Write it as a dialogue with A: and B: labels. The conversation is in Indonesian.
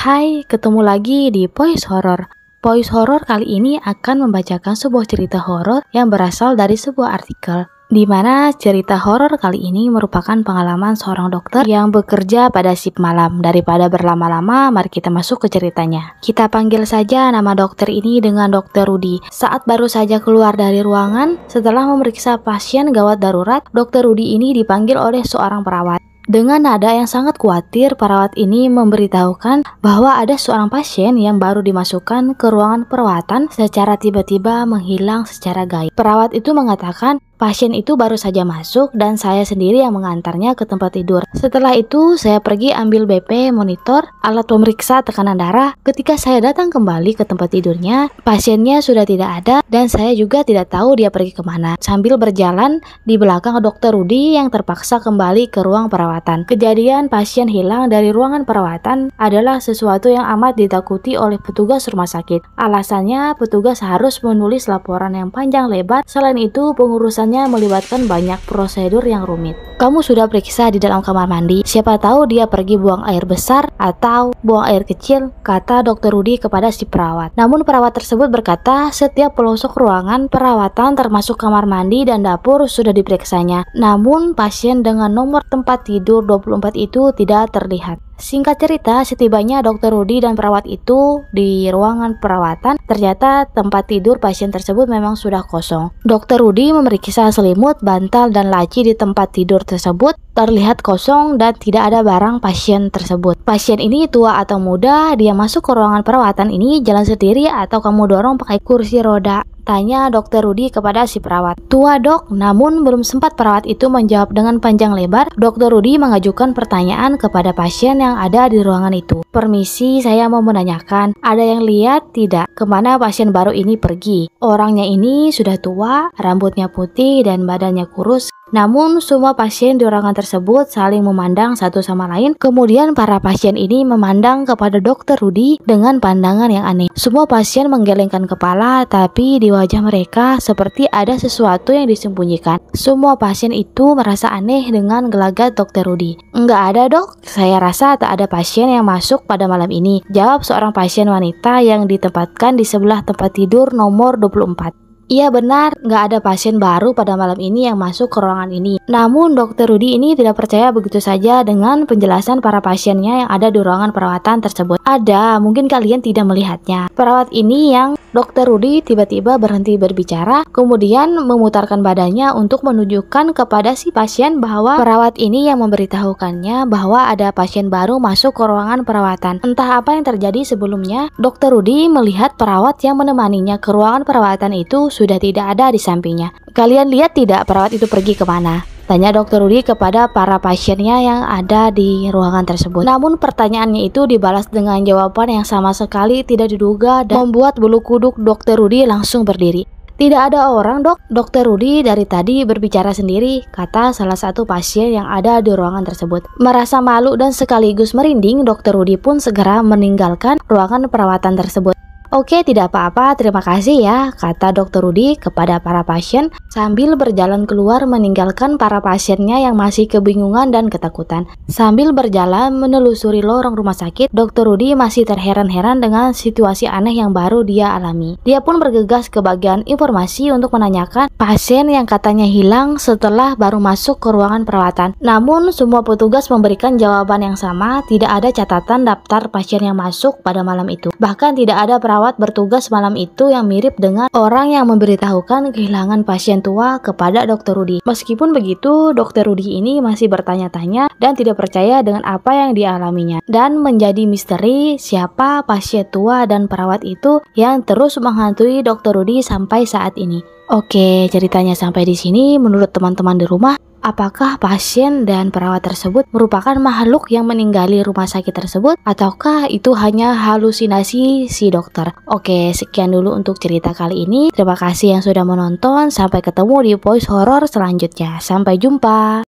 A: Hai, ketemu lagi di Voice Horror. Voice Horror kali ini akan membacakan sebuah cerita horor yang berasal dari sebuah artikel di mana cerita horor kali ini merupakan pengalaman seorang dokter yang bekerja pada sip malam. Daripada berlama-lama, mari kita masuk ke ceritanya. Kita panggil saja nama dokter ini dengan Dokter Rudi. Saat baru saja keluar dari ruangan, setelah memeriksa pasien gawat darurat, Dokter Rudi ini dipanggil oleh seorang perawat. Dengan nada yang sangat khawatir, perawat ini memberitahukan bahwa ada seorang pasien yang baru dimasukkan ke ruangan perawatan secara tiba-tiba menghilang secara gaib. Perawat itu mengatakan Pasien itu baru saja masuk dan saya sendiri yang mengantarnya ke tempat tidur. Setelah itu, saya pergi ambil BP, monitor, alat pemeriksa tekanan darah. Ketika saya datang kembali ke tempat tidurnya, pasiennya sudah tidak ada dan saya juga tidak tahu dia pergi kemana. Sambil berjalan, di belakang dokter Rudi yang terpaksa kembali ke ruang perawatan. Kejadian pasien hilang dari ruangan perawatan adalah sesuatu yang amat ditakuti oleh petugas rumah sakit. Alasannya, petugas harus menulis laporan yang panjang lebar. Selain itu, pengurusan melibatkan banyak prosedur yang rumit. Kamu sudah periksa di dalam kamar mandi, siapa tahu dia pergi buang air besar atau buang air kecil, kata dokter Rudi kepada si perawat. Namun perawat tersebut berkata setiap pelosok ruangan perawatan termasuk kamar mandi dan dapur sudah diperiksanya. Namun pasien dengan nomor tempat tidur 24 itu tidak terlihat. Singkat cerita, setibanya dokter Rudi dan perawat itu di ruangan perawatan, ternyata tempat tidur pasien tersebut memang sudah kosong. Dokter Rudi memeriksa selimut, bantal, dan laci di tempat tidur tersebut terlihat kosong dan tidak ada barang pasien tersebut. Pasien ini tua atau muda, dia masuk ke ruangan perawatan ini jalan sendiri atau kamu dorong pakai kursi roda. Tanya dokter Rudi kepada si perawat. Tua dok, namun belum sempat perawat itu menjawab dengan panjang lebar, dokter Rudi mengajukan pertanyaan kepada pasien yang ada di ruangan itu. Permisi, saya mau menanyakan, ada yang lihat tidak kemana pasien baru ini pergi? Orangnya ini sudah tua, rambutnya putih dan badannya kurus, namun, semua pasien di ruangan tersebut saling memandang satu sama lain. Kemudian, para pasien ini memandang kepada dokter Rudi dengan pandangan yang aneh. Semua pasien menggelengkan kepala, tapi di wajah mereka seperti ada sesuatu yang disembunyikan. Semua pasien itu merasa aneh dengan gelagat dokter Rudy. Enggak ada dok, saya rasa tak ada pasien yang masuk pada malam ini. Jawab seorang pasien wanita yang ditempatkan di sebelah tempat tidur nomor 24. Iya benar, nggak ada pasien baru pada malam ini yang masuk ke ruangan ini. Namun dokter Rudi ini tidak percaya begitu saja dengan penjelasan para pasiennya yang ada di ruangan perawatan tersebut. Ada, mungkin kalian tidak melihatnya. Perawat ini yang dokter Rudi tiba-tiba berhenti berbicara, kemudian memutarkan badannya untuk menunjukkan kepada si pasien bahwa perawat ini yang memberitahukannya bahwa ada pasien baru masuk ke ruangan perawatan. Entah apa yang terjadi sebelumnya, dokter Rudi melihat perawat yang menemaninya ke ruangan perawatan itu sudah tidak ada di sampingnya. Kalian lihat tidak perawat itu pergi kemana? Tanya dokter Rudi kepada para pasiennya yang ada di ruangan tersebut. Namun pertanyaannya itu dibalas dengan jawaban yang sama sekali tidak diduga dan membuat bulu kuduk dokter Rudi langsung berdiri. Tidak ada orang dok, dokter Rudi dari tadi berbicara sendiri, kata salah satu pasien yang ada di ruangan tersebut. Merasa malu dan sekaligus merinding, dokter Rudi pun segera meninggalkan ruangan perawatan tersebut. Oke, tidak apa-apa, terima kasih ya, kata dokter Rudi kepada para pasien sambil berjalan keluar meninggalkan para pasiennya yang masih kebingungan dan ketakutan. Sambil berjalan menelusuri lorong rumah sakit, dokter Rudi masih terheran-heran dengan situasi aneh yang baru dia alami. Dia pun bergegas ke bagian informasi untuk menanyakan pasien yang katanya hilang setelah baru masuk ke ruangan perawatan. Namun, semua petugas memberikan jawaban yang sama, tidak ada catatan daftar pasien yang masuk pada malam itu. Bahkan tidak ada perawatan perawat bertugas malam itu yang mirip dengan orang yang memberitahukan kehilangan pasien tua kepada Dokter Rudi. Meskipun begitu, Dokter Rudi ini masih bertanya-tanya dan tidak percaya dengan apa yang dialaminya dan menjadi misteri siapa pasien tua dan perawat itu yang terus menghantui Dokter Rudi sampai saat ini. Oke, ceritanya sampai di sini. Menurut teman-teman di rumah, apakah pasien dan perawat tersebut merupakan makhluk yang meninggali rumah sakit tersebut ataukah itu hanya halusinasi si dokter. Oke, sekian dulu untuk cerita kali ini. Terima kasih yang sudah menonton. Sampai ketemu di Voice Horror selanjutnya. Sampai jumpa.